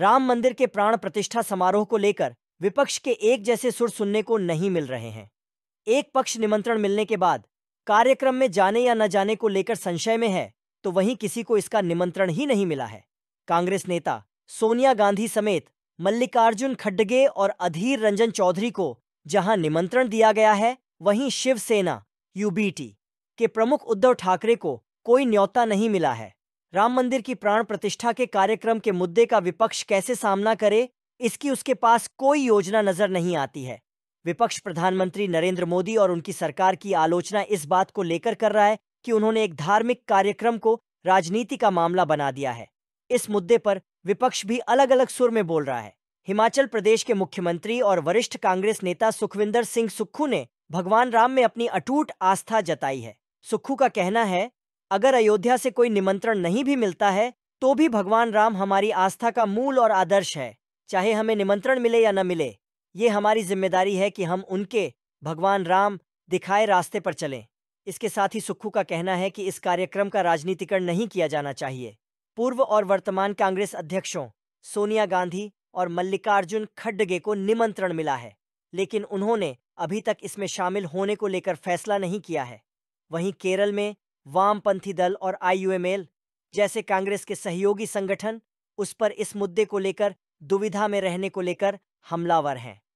राम मंदिर के प्राण प्रतिष्ठा समारोह को लेकर विपक्ष के एक जैसे सुर सुनने को नहीं मिल रहे हैं एक पक्ष निमंत्रण मिलने के बाद कार्यक्रम में जाने या न जाने को लेकर संशय में है तो वहीं किसी को इसका निमंत्रण ही नहीं मिला है कांग्रेस नेता सोनिया गांधी समेत मल्लिकार्जुन खड्गे और अधीर रंजन चौधरी को जहां निमंत्रण दिया गया है वहीं शिवसेना यूबीटी के प्रमुख उद्धव ठाकरे को कोई न्यौता नहीं मिला है राम मंदिर की प्राण प्रतिष्ठा के कार्यक्रम के मुद्दे का विपक्ष कैसे सामना करे इसकी उसके पास कोई योजना नजर नहीं आती है विपक्ष प्रधानमंत्री नरेंद्र मोदी और उनकी सरकार की आलोचना इस बात को लेकर कर रहा है कि उन्होंने एक धार्मिक कार्यक्रम को राजनीति का मामला बना दिया है इस मुद्दे पर विपक्ष भी अलग अलग सुर में बोल रहा है हिमाचल प्रदेश के मुख्यमंत्री और वरिष्ठ कांग्रेस नेता सुखविंदर सिंह सुक्खू ने भगवान राम में अपनी अटूट आस्था जताई है सुक्खू का कहना है अगर अयोध्या से कोई निमंत्रण नहीं भी मिलता है तो भी भगवान राम हमारी आस्था का मूल और आदर्श है चाहे हमें निमंत्रण मिले या न मिले ये हमारी जिम्मेदारी है कि हम उनके भगवान राम दिखाए रास्ते पर चलें इसके साथ ही सुक्खू का कहना है कि इस कार्यक्रम का राजनीतिकरण नहीं किया जाना चाहिए पूर्व और वर्तमान कांग्रेस अध्यक्षों सोनिया गांधी और मल्लिकार्जुन खड्गे को निमंत्रण मिला है लेकिन उन्होंने अभी तक इसमें शामिल होने को लेकर फैसला नहीं किया है वहीं केरल में वामपंथी दल और आईयूएमएल जैसे कांग्रेस के सहयोगी संगठन उस पर इस मुद्दे को लेकर दुविधा में रहने को लेकर हमलावर हैं